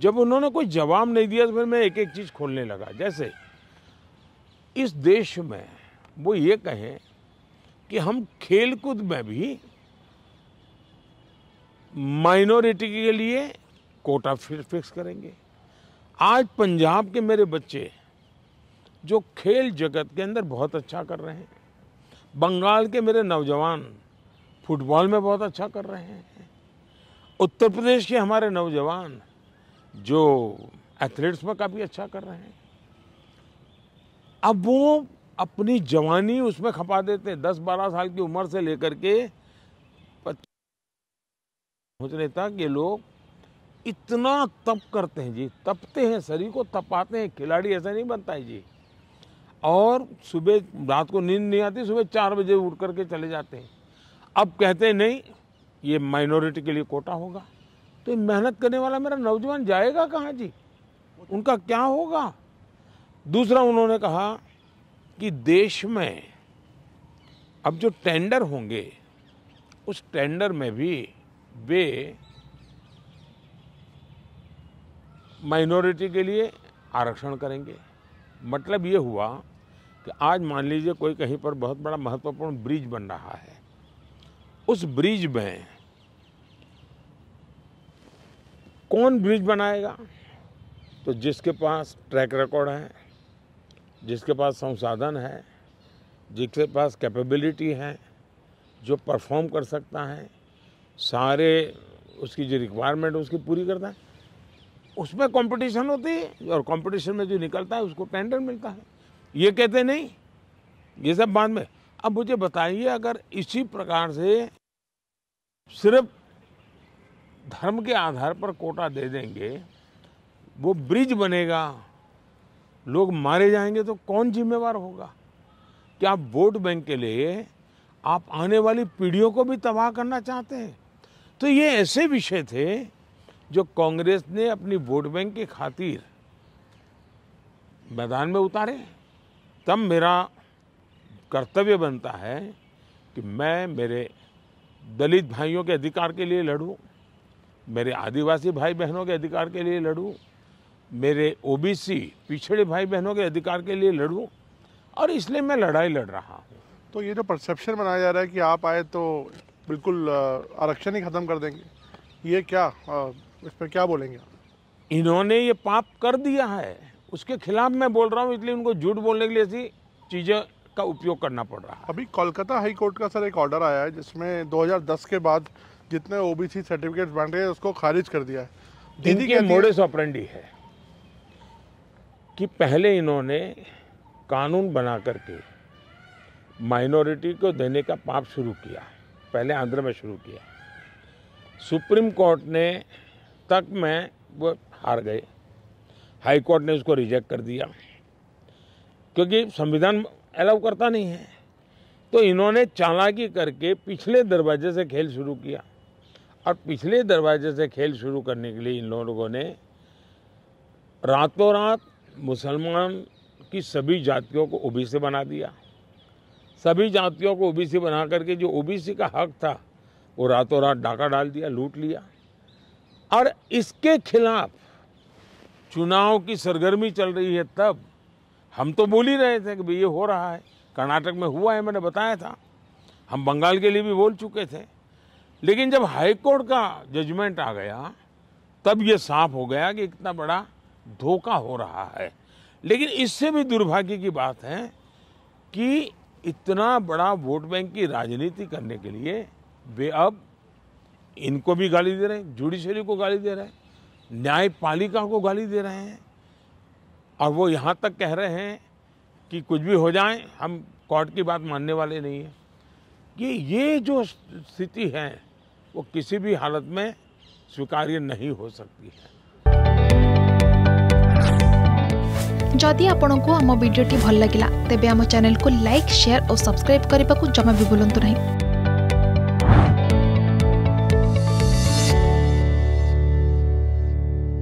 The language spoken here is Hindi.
जब उन्होंने कोई जवाब नहीं दिया तो फिर मैं एक एक चीज़ खोलने लगा जैसे इस देश में वो ये कहें कि हम खेलकूद में भी माइनॉरिटी के लिए कोटा फिक्स करेंगे आज पंजाब के मेरे बच्चे जो खेल जगत के अंदर बहुत अच्छा कर रहे हैं बंगाल के मेरे नौजवान फुटबॉल में बहुत अच्छा कर रहे हैं उत्तर प्रदेश के हमारे नौजवान जो एथलीट्स में काफ़ी अच्छा कर रहे हैं अब वो अपनी जवानी उसमें खपा देते हैं दस बारह साल की उम्र से लेकर के पहुँचने तक ये लोग इतना तप करते हैं जी तपते हैं शरीर को तपाते हैं खिलाड़ी ऐसा नहीं बनता है जी और सुबह रात को नींद नहीं आती सुबह चार बजे उठ करके चले जाते हैं अब कहते नहीं ये माइनॉरिटी के लिए कोटा होगा तो मेहनत करने वाला मेरा नौजवान जाएगा कहाँ जी उनका क्या होगा दूसरा उन्होंने कहा कि देश में अब जो टेंडर होंगे उस टेंडर में भी वे माइनॉरिटी के लिए आरक्षण करेंगे मतलब ये हुआ कि आज मान लीजिए कोई कहीं पर बहुत बड़ा महत्वपूर्ण ब्रिज बन रहा है उस ब्रिज में कौन ब्रिज बनाएगा तो जिसके पास ट्रैक रिकॉर्ड है जिसके पास संसाधन है जिसके पास कैपेबिलिटी है जो परफॉर्म कर सकता है सारे उसकी जो रिक्वायरमेंट उसकी पूरी करता है उसमें कंपटीशन होती है और कंपटीशन में जो निकलता है उसको टेंडर मिलता है ये कहते नहीं ये सब बाद में अब मुझे बताइए अगर इसी प्रकार से सिर्फ धर्म के आधार पर कोटा दे देंगे वो ब्रिज बनेगा लोग मारे जाएंगे तो कौन जिम्मेवार होगा क्या वोट बैंक के लिए आप आने वाली पीढ़ियों को भी तबाह करना चाहते हैं तो ये ऐसे विषय थे जो कांग्रेस ने अपनी वोट बैंक की खातिर मैदान में उतारे तब मेरा कर्तव्य बनता है कि मैं मेरे दलित भाइयों के अधिकार के लिए लड़ूँ मेरे आदिवासी भाई बहनों के अधिकार के लिए लड़ूँ मेरे ओबीसी पिछड़े भाई बहनों के अधिकार के लिए लड़ूँ और इसलिए मैं लड़ाई लड़ रहा हूँ तो ये जो परसेप्शन बनाया जा रहा है कि आप आए तो बिल्कुल आरक्षण ही ख़त्म कर देंगे ये क्या इस पर क्या बोलेंगे इन्होंने ये पाप कर दिया है उसके खिलाफ मैं बोल रहा हूँ इसलिए उनको झूठ बोलने के लिए ऐसी चीज़ें का उपयोग करना पड़ रहा है अभी कोलकाता हाई कोर्ट का सर एक ऑर्डर आया है जिसमें 2010 के बाद जितने ओबीसी सर्टिफिकेट बन रहे हैं उसको खारिज कर दिया है दीदी के से ऑपरेंडी है कि पहले इन्होंने कानून बना करके माइनॉरिटी को देने का पाप शुरू किया पहले आंध्र में शुरू किया सुप्रीम कोर्ट ने तक में वो हार गए हाई कोर्ट ने उसको रिजेक्ट कर दिया क्योंकि संविधान अलाउ करता नहीं है तो इन्होंने चालाकी करके पिछले दरवाजे से खेल शुरू किया और पिछले दरवाजे से खेल शुरू करने के लिए इन लोगों ने रातों रात मुसलमान की सभी जातियों को ओबीसी बना दिया सभी जातियों को ओबीसी बना करके जो ओबीसी का हक था वो रातों रात डाका डाल दिया लूट लिया और इसके खिलाफ चुनाव की सरगर्मी चल रही है तब हम तो बोल ही रहे थे कि भाई ये हो रहा है कर्नाटक में हुआ है मैंने बताया था हम बंगाल के लिए भी बोल चुके थे लेकिन जब हाईकोर्ट का जजमेंट आ गया तब ये साफ हो गया कि इतना बड़ा धोखा हो रहा है लेकिन इससे भी दुर्भाग्य की बात है कि इतना बड़ा वोट बैंक की राजनीति करने के लिए वे अब इनको भी गाली दे रहे हैं जुडिशरी को गाली दे रहे हैं न्यायपालिका को गाली दे रहे हैं और वो यहाँ तक कह रहे हैं कि कुछ भी हो जाए हम कोर्ट की बात मानने वाले नहीं हैं कि ये जो स्थिति है वो किसी भी हालत में स्वीकार्य नहीं हो सकती है जदि आपण को आम भिडी भल लगा तेब आम चेल को लाइक सेयार और सब्सक्राइब करने को जमा भी बुलां नहीं